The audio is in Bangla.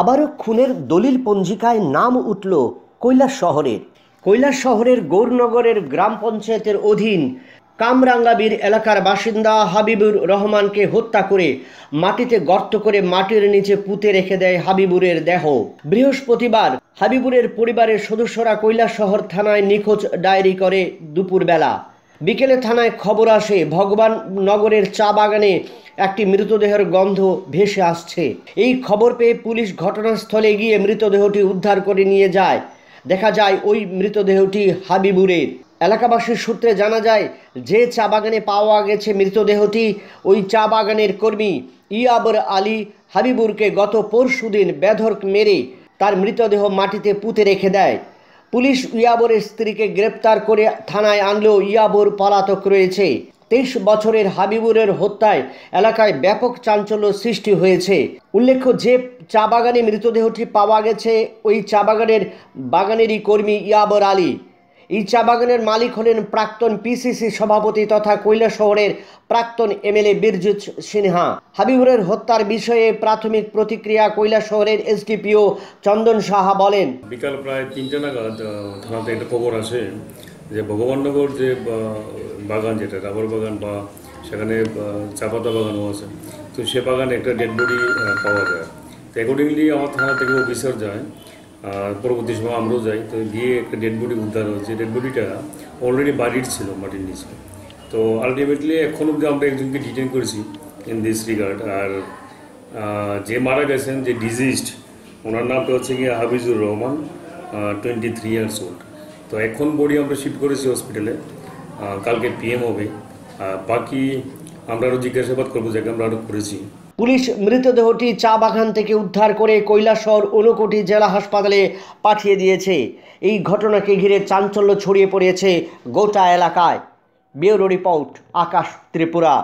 আবারও খুনের দলিল পঞ্জিকায় নাম উঠল কৈলাস শহরের কৈলাস শহরের গৌরনগরের গ্রাম পঞ্চায়েতের অধীন কামরাঙ্গাবির এলাকার বাসিন্দা হাবিবুর রহমানকে হত্যা করে মাটিতে গর্ত করে মাটির নিচে পুঁতে রেখে দেয় হাবিবুরের দেহ বৃহস্পতিবার হাবিবুরের পরিবারের সদস্যরা কৈলাস শহর থানায় নিখোঁজ ডায়েরি করে দুপুরবেলা বিকেলে থানায় খবর আসে ভগবান নগরের চা বাগানে একটি মৃতদেহের গন্ধ ভেসে আসছে এই খবর পেয়ে পুলিশ ঘটনাস্থলে গিয়ে মৃতদেহটি উদ্ধার করে নিয়ে যায় দেখা যায় ওই মৃতদেহটি হাবিবুরের এলাকাবাসীর সূত্রে জানা যায় যে চা বাগানে পাওয়া গেছে মৃতদেহটি ওই চা বাগানের কর্মী ইয়াবর আলী হাবিবুরকে গত পরশু দিন বেধরক মেরে তার মৃতদেহ মাটিতে পুঁতে রেখে দেয় পুলিশ ইয়াবরের স্ত্রীকে গ্রেপ্তার করে থানায় আনলেও ইয়াবর পলাতক রয়েছে তেইশ বছরের হাবিবুরের হত্যায় এলাকায় ব্যাপক চাঞ্চল্য সৃষ্টি হয়েছে উল্লেখ্য যে চা বাগানে মৃতদেহটি পাওয়া গেছে ওই চা বাগানের বাগানেরই কর্মী ইয়াবর আলী এই চা বাগানের মালিক হলেন প্রাক্তন পিসিসি সভাপতি তথা কৈলা শহরের প্রাক্তন এমএলএ বীরজিৎ সিনহা হাবিবুরের হত্যার বিষয়ে প্রাথমিক প্রতিক্রিয়া কৈলা শহরের এসডিপিও চন্দন সাহা বলেন বিকাল প্রায় তিনটে নাগাদ থানাতে একটা খবর আছে যে ভগবাননগর যে বাগান যেটা রাবার বাগান বা সেখানে চা পাতা বাগানও আছে তো সে বাগানে একটা ডেড বডি পাওয়া যায় তো অ্যাকর্ডিংলি আমার থানা থেকে অফিসার যায় আর পরবর্তী সময় আমরাও যাই তো গিয়ে একটা ডেড বডি উদ্ধার হয়েছে ডেড বডিটা অলরেডি বাড়ির ছিল মাটির নিচে তো আলটিমেটলি এখন অব্দি আমরা একজনকে ডিটেন করেছি ইন দিস রিগার্ড আর যে মারা গেছেন যে ডিজিজড ওনার নামটা হচ্ছে কি Hafizur Rahman twenty three years old তো এখন বডি আমরা শিফট করেছি হসপিটালে কালকে পিএম হবে বাকি আমরা আরও জিজ্ঞাসাবাদ করবো যাকে আমরা আরও করেছি পুলিশ মৃতদেহটি চা বাগান থেকে উদ্ধার করে কৈলাসর অনুকোটি জেলা হাসপাতালে পাঠিয়ে দিয়েছে এই ঘটনাকে ঘিরে চাঞ্চল্য ছড়িয়ে পড়েছে গোটা এলাকায় বিউরো রিপোর্ট আকাশ ত্রিপুরা